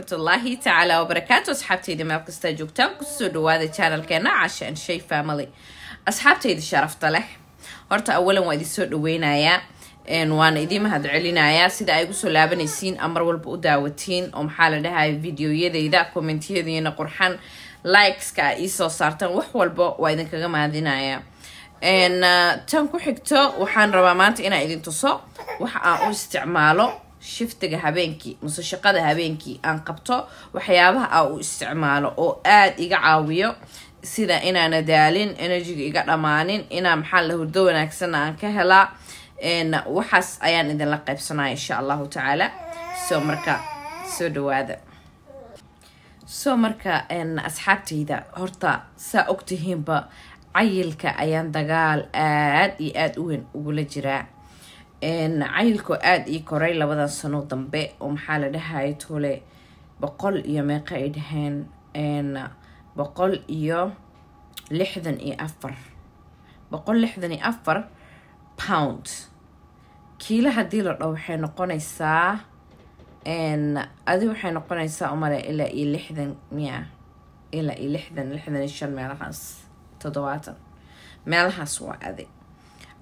waraxmatullaahi tacaalaa wabarakaatu asxaabteyda meel kasta joogtaan kusoo dhawaada janalkeena cashaan shay family asxaabtayda sharafta leh horta awalan waa idinsoo dhaweynayaa waana idin mahad celinayaa sida ay gusoo laabanaysiin amar walba u daawatiin oo maxaa la dhahay videoyadeyda kommentiyadiina qurxan likeska a iisoo saartaan wax walba waa idinkaga mahadinayaa ah, tan ku xigto waxaan rabaa maanta inaa idin tuso wax aan u isticmaalo shiftiga habeenkii mase shaqada habeenkii aan qabto waxyaabaha aa u isticmaalo oo aada iga caawiyo sida inaana daalin energiga iga dhammaanin inaa maxaa la hurdo wanaagsan aan ka helaa waxaas ayaan idinla qaybsanaya insha allahu tacaala soo marka soo dhawaada soo marka asxaabtayda horta saa ogtihiinba cayilka ayaan dagaal aada iyo aada u weyn ugula jiraa cayilku aada ii koray labadaa sano dambe oo maxaa la dhahay tole boqol iyo meeqa ay dhaheen boqol iyo lixdan iyo afar boqol lixdan iyo afar pound kiila haddii la dhaho waxay noqonaysaa adi waxay noqonaysaa umale ilaa iyo lixdan miya ilaa iyo lixdan lixdan iyo shan meelahaas toddobaatan meelahaas waa adi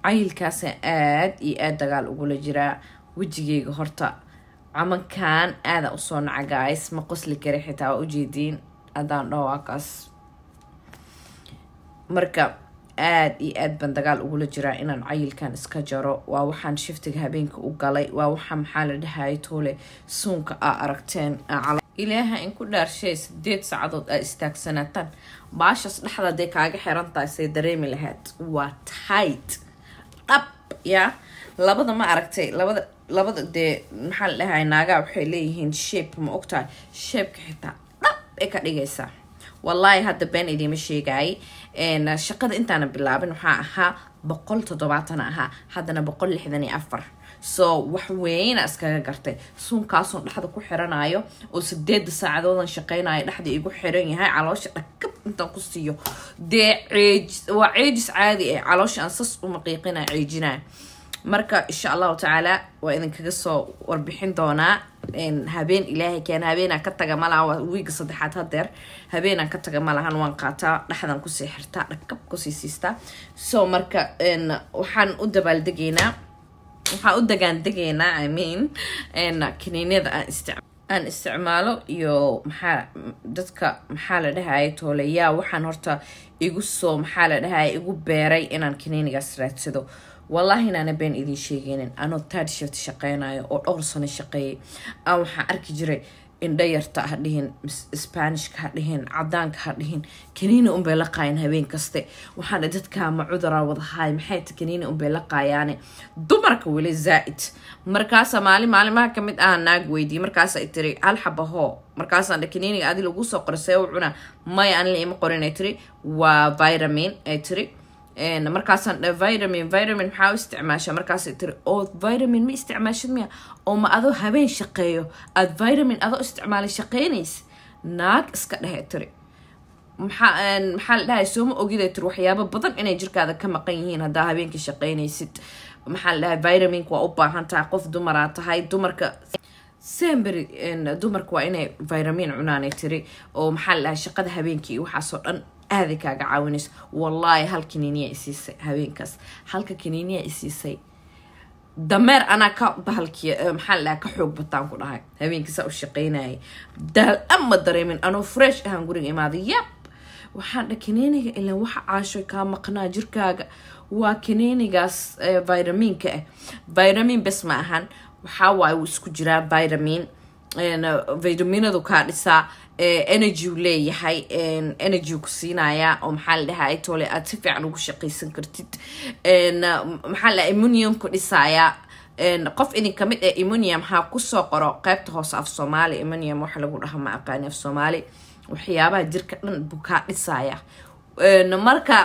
cayilkaasna aad iyo aad dagaal ugula jiraa wejigeyga horta camankan aada usoo naca guys ma qosli kari xitaa waa ujeediin adaan dhawaaqaas ah, marka aad iyo aad baan dagaal ugula jiraa inaan cayilkan iska jaro waa waxaan shiftiga habeenka u galay waa waxaa maxaa la dhahayay tuule suunka aa aragteen ilaaha in ku dhaarshay sideed saacadood aa istaagsanaatan baashaas dhexdaadee kaaga xirantahay say dareemi lahayd waa tight yaa labada ma aragtay labada labada dee maxaa la dhahay naagaa waxay leeyihiin shape ma ogtahay shapeka xitaa dhab ee ka dhigaysaa wallaahi hadda been idiima sheegaayay shaqada intaana bilaabin waxaa ahaa boqol toddobaatan ahaa haddana boqol lixdan iyo afar so wax weyna iskaga gartay suunkaasuun dhexda ku xiranayo oo sideeda saacadoodan shaqeynayo dhexda igu xiran yahay caloosha dhaka intaan ku siiyo dee waa ceejis caadi caloosha aan sas uma qiiqina ceejinaa marka insha allahu tacaala waa idinkaga soo warbixin doonaa habeen ilaahay keen habeenaan ka taga malaha waa wiiga saddexaad hadeer habeenaan ka taga malahan waan qaataa dhexdan kusii xirtaa dhakab kusii siistaa so marka waxaan u dabaaldegeynaa waxaan u dagaan degeynaa i mean kaniinada aan isticmaal aan isticmaalo iyo maxaa dadka maxaa la dhahaya tooleyaa waxaan horta igu soo maxaa la dhahaya igu beeray inaan kaniinigaas raadsado wallaahinaana been idin sheegeynin anoo third shaqeynayo oo dhowr sano shaqeeyay aan waxaan arki jiray indho yarta ha dhihin sbaanishka ha dhihin cadaanka ha dhihin kaniina unbay la qaayeen habeen kaste waxaana dadkaama cudura wadahaay maxay ta kaniina unbay la qaayaane dumarka weli zaa'id markaasa maali maalimaha kamid mid aha naag weydiiyey markaasa tiri hal xabahoo markaasaan kaniiniga adi laguu soo qoray see u cuna maya anila ima qorin ay tiri waa viramin ay tiri markaasaan vitamin vitamin maxaa u isticmaashaa markaasay tiri oo vitamin ma isticmaashid miya oo ma adoo habeen shaqeeyo aad vitamin adoo isticmaalay shaqeynays naag iska dhehee tiri maxaa maxaa la dhahay sooma ogiday tiri waxyaaba badan inay jirkaada ka maqan yihiin haddaa habeenkii shaqeynaysid maxaa la dhahay vitamink waa u baahan tahay qof dumaraa tahay dumarka sembery dumarka waa inay vitamin cunaanay tiri oo maxaa la dhahay shaqada habeenkii waxaasoo dhan aaday kaaga caawinayso wallaahi hal kaniiniya isiisay habeenkaas halka kaniiniya isiisay dameer anaa ka bahalkiy maxaa lahaa ka xoog bataan ku dhahay habeenkiisaa u shaqaynayay daal ama dareemin anoo fresh ahaan guriga imaaday yab waxaan dha kaneenayga ilan waxa caashoy kaa maqnaa jirkaaga waa kaneenaygaas vitaminka ah vitamin bes ma ahan waxaa waaye wuu isku jiraa vitamiin vitamiinadu kaa dhisaa Eh, energy leeyahay eh, energy ku siinaya oo maxaa la dhahaa tole aad si fiican ugu shaqaysan kartid eh, maxaa la ammonium ku dhisaaya qof idin kamid ee ammonium ha kusoo qoro qaybta hoose af soomaali ammonium waxa lagu dhaha ma aqaani af soomaali waxyaabaha jirka dhan bukaa dhisaya marka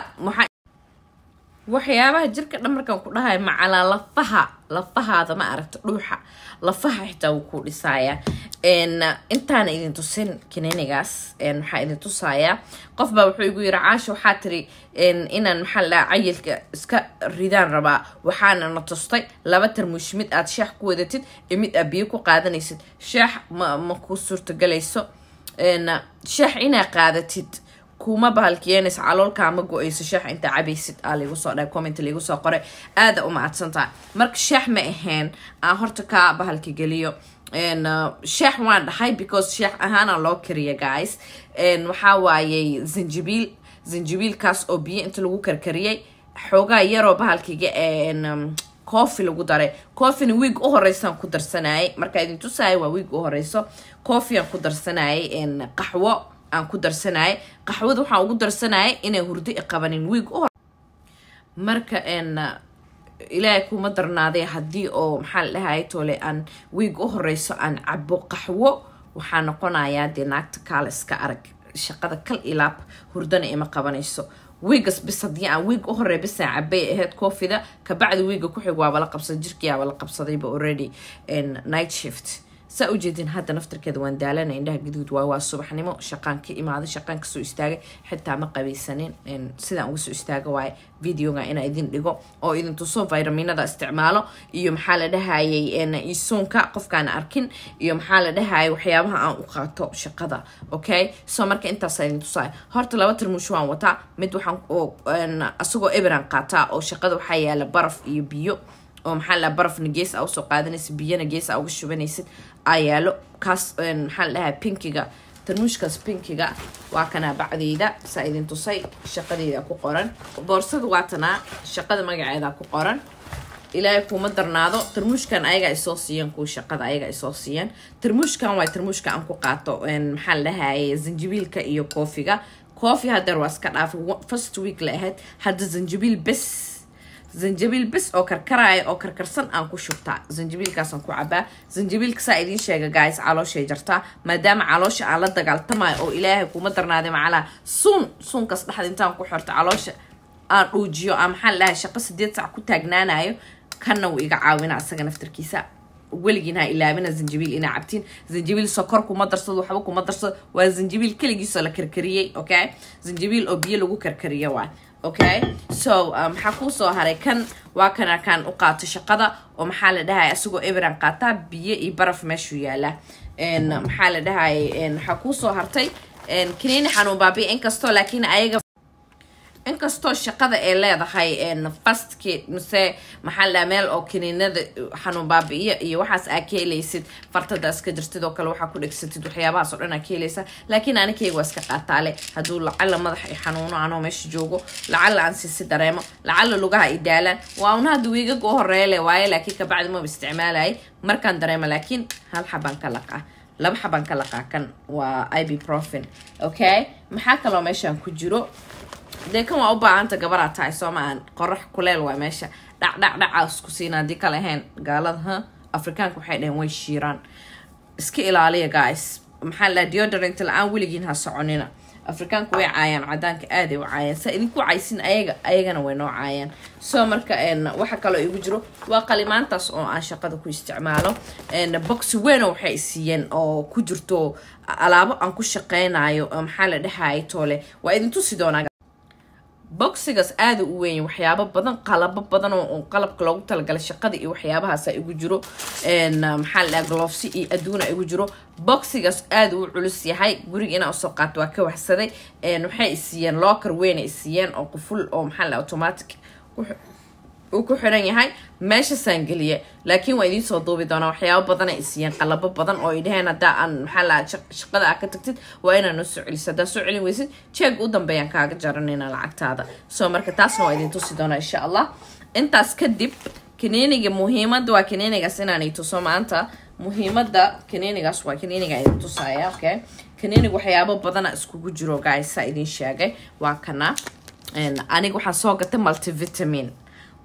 waxyaabaha jirka dhan markaan ku dhahay macalaa lafaha lafahaada ma aragta dhuuxa lafaha xitaa wuu ku dhisaaya intaana idin tusin kiniinigaas waxaa idin tusayaa qof baa wuxuu igu yiri caasha waxaa tiri inaan maxaa cayilka iska ridaan rabaa waxaana na tustay laba tarmuush mid aad sheex ku wadatid iyo mid aad biyo ku qaadanaysid sheex ma ku suurtogalayso sheex inaa qaadatid kuma bahalkiyeenaysa caloolka go-ayso sheex intaa cabaysid aa ah, laygusoo dhahay comment laygu soo qoray aada u mahadsantaha marka sheex ma ahayn aan ah, horta kaa bahalka geliyo ah, sheex waan dhahay because sheex ahaana loo kariya guys waxaa waayey zanjibiil zanjibiilkaas oo biyo inta lagu karkariyey xoogaa yaroo bahalkiga um, cofi lagu daray cofina wiig u horeysaan ku darsanayay markaa idin tusaaya waa wiig u horeyso cofiaan ku darsanayay qaxwo aan ku darsanay qaxwada waxaan ugu darsanaya inaan hurdo iqabanin wiig u hor marka ilaahay kuma darnaaday haddii oo maxaa dhahay tole aan wiig u horeyso aan cabo qaxwo waxaa noqonayaa dee naagta kaala arag shaqada kal ilaab hurdana ima qabanayso wiigas bis haddii aan wiig u horey bisaan cabay ahayd koofida kabacdi wiiga ku xig waaba la qabsaday jirkii la qabsadayba already night shift saa u jeedin hadda naftarkeeda waan daalana indhaha gaduud waay waa subaxnimo shaqaan ka imaaday shaqaan kasoo istaagay xitaa ma qabaysanin sidaan uga soo istaaga waaye videoga inaa idin dhigo oo idin tuso vitaminada isticmaalo iyo maxaa la dhahayay isoonka qofkaan arkin iyo maxaa la dhahayay waxyaabaha aan u qaato shaqada okay so marka intaasaa idin tusaaya horta laba tarmuush waan wataa mid waxaan asagoo eberan qaataa oo shaqada waxaa yaala baraf iyo biyo oo maxaa barafna gees a usoo qaadanaysa biyana geesa uga shubanaysid ayaalo kaas maxaa la dhahaa pinkiga tanuushkaas pinkiga waa kanaa bacdeyda saa idin tusay shaqadeyda ku qoran boorsada waa shaqada magaceeda ku qoran ilaahay kuma darnaado tarmuushkan ayagaa isoo siiyeen kuwa shaqada ayagaa isoo siiyeen tarmuushkan waa tarmuushka aan ku qaato maxaa la zanjibiilka iyo koofiga koofi hadeer waa iska dhaafay first week la ahayd hadda zanjibiil bes zanjabiil bis oo karkaraaya oo karkarsan aan ku shubtaa zanjabiilkaasaan ku cabaa zanjabiilka saa idiin sheega gays calooshay jartaa maadaama caloosha aan la dagaaltamayo oo ilaahay kuma darnaaday macalaha suun suunkaas dhexda intaan ku xorta caloosha aan dhuujiyo aan ah, maxaan lahay shaqo sideed sac ku taagnaanayo kana wuu iga caawinaa asaga naftarkiisa weligiin ha ilaabina zanjabiil inaa cabtiin zanjabiil sokor kuma darsado waxba kuma darsado waa zanjabiil keligiisoo la karkariyey okay zanjabiil oo biyo lagu karkariyo waa okay so maxaa um, kuusoo haray kan waa kana kan u qaato shaqada oo maxaa la dhahay isagoo eberan qaataa biyo iyo baraf meeshuu yaalaa maxaa la dhahaya waxaa kuusoo soo hartay kiniini xanuun baabiya inkastoo laakiin ayaga inkastoo shaqada ay leedahay fastkid mise maxaa meel oo kiniinada xanuun baabi'iyo iyo waxaas aa ka helaysid fartadaas ka jirtid oo kale waxaa ku dhegsatid waxyaabahaasoo dhan aa ka helaysa laakiin anikayga waa iska qaataale hadduu lacala madax i xanuuno anoo meesha joogo lacala aan siisi dareemo lacala lugaha i daalaan waa un hadda wiigaga u horeele waaye laakiin kabacdi maba isticmaalay markaan dareemo laakiin hal xabaan ka laqaa laba xabaan ka laqaakan waa i b profin okay maxaa kaloo meeshaan ku jiro dee kan waa u baahanta gabaraa tahay soomaaan qorax kuleel waa meesha dhacdhacdhaca isku siina haddii kale ahayn gaalada ha afrikaanka waxay dhaheen way shiiraan iska ilaaliya guys maxaa la deodorant la-aan weligiin ha soconina afrikaanku way caayaan cadaanka aaday u caayaan saa idinku caysin ayaga ayagana way noo caayaan soo marka waxa kaloo igu jiro waa qalimaantaas oo aan shaqada ku isticmaalo boxi weyno waxay siiyeen oo ku jirto alaabo aan ku shaqeynayo maxaa la dhahaaye tole waa idintusi doonaa boxigas aada u weyn waxyaabo badan qalabo badan oo qalabka loogu talagalay shaqada iyo waxyaabahaasa igu jiro maxaa la dhaha glofsi iyo adduuna igu jiro boxigas aada uu culus yahay guriga inaa usoo qaato waa ka waxsaday waxay isiiyeen locker weyna isiiyeen oo quful oo maxaa la dhaha automatic uu ku xidhan yahay meeshasaan geliye laakiin waa idiin soo duubi doonaa waxyaabo badana isiiyeen qalabo badan oo ay dhaheen haddaa aan maxaa laa shaqada aa ka tagtid waa inaanoo soo celiso haddaa soo celin weysid jeeg u dambeeyaan kaaga jaranayna lacagtaada soo marka taasna waa idiin tusi doonaa insha allah intaas kadib kaniiniga muhiimadda waa kaniinigaas inaanay tuso maanta muhiimadda kaniinigaas waa kaniiniga idin tusaya okay kaniiniga waxyaabo badana iskugu jiro gaaysaa idin sheegay waa kana aniga waxaan soo gatay multivitamin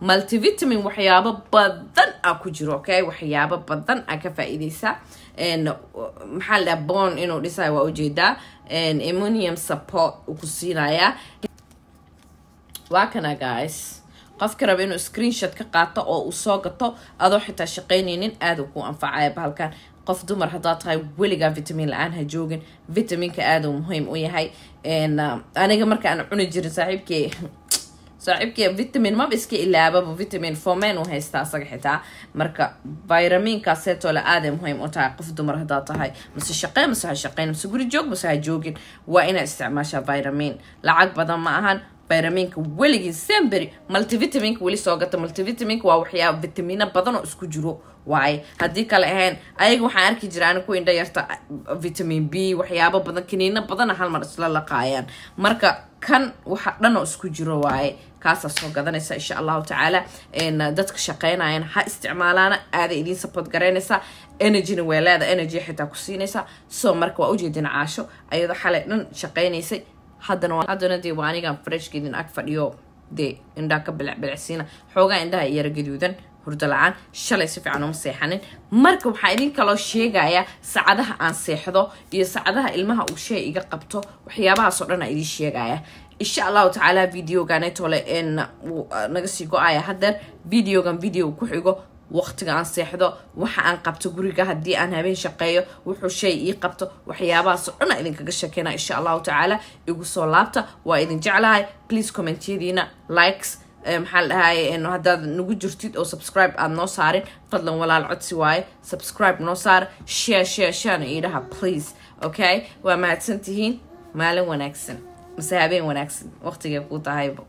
multivitamin waxyaabo badan a ku jiro okay waxyaabo badan a ka faa-iideysa maxaa la bon inuu dhisayo waa ujeedaa ammonium support uu ku siinayaa waa kana guys qofka raba inuu screenshot ka qaato oo uu soo gato adoo xitaa shaqaynaynin aada ku anfacaya bahalkan qof dumar haddaa tahay weligaa vitamin la-aan ha joogin vitaminka aaduu muhiim u yahay uh, aniga marka aan cuni jirin saaxiibkii saaxiibkii vitamin mab iska ilaababa vitamin formen u haystaa asaga xitaa marka vitaminkaseetoola aaday muhiim u tahay qof dumar hadaa tahay mase shaqeyn mase ha shaqeyn mase guri joog mase ha joogin waa inaa isticmaashaa vitamin lacag badan ma ahan bayraminka weligii sembery multivitaminka weli soo gata multivitaminka waa waxyaaba vitamino badan oo isku jiro waay haddii kale ahayn ayaga waxaan arki jira ku indha yarta vitamin b waxyaabo badan kaniino badanna hal isla laqaayaan marka kan waxa dhan oo isku jiro waaye kaasaa soo gadanaysa insha allahu tacaala dadka shaqeynayana ha isticmaalaana aada idiin support garaynaysa energyna weelaada energy xitaa ku siinaysa so marka waa ujeedin caasho ayadoo xalay dhan shaqeynaysay haddana dee waa anigaan ag fadhiyo dee indhaa ka bilacbilacsiina xoogaa indhaha yara gaduudan hurdo aan shalay si fiican uma seexanin marka waxaa idin kaloo sheegayaa saacadaha aan seexdo iyo saacadaha ilmaha uu shee iga qabto waxyaabahaasoo dhan aa idiin sheegaya insha allahu tacaala videoganetole naga sii go-aya hadeer videogan video ku xigo waqtiga aan seexdo waxa aan qabto guriga haddii aan habeen shaqeeyo wuxuu shay ii qabto waxyaabahaasoo dhana idinkaga sheekeyna insha allahu tacaala igu soo laabta waa idin jeclahay please commentyadiina likes eh, maxaa la dhahaye eh, haddaad nagu jirtid oo subscribe aad noo saarin fadlan walaal codsi waaye subscribe noo saar share share shaana iidhaha please okay waa mahadsan tihiin maalin wanaagsan mase habeen wanaagsan waqtigay kuu tahayba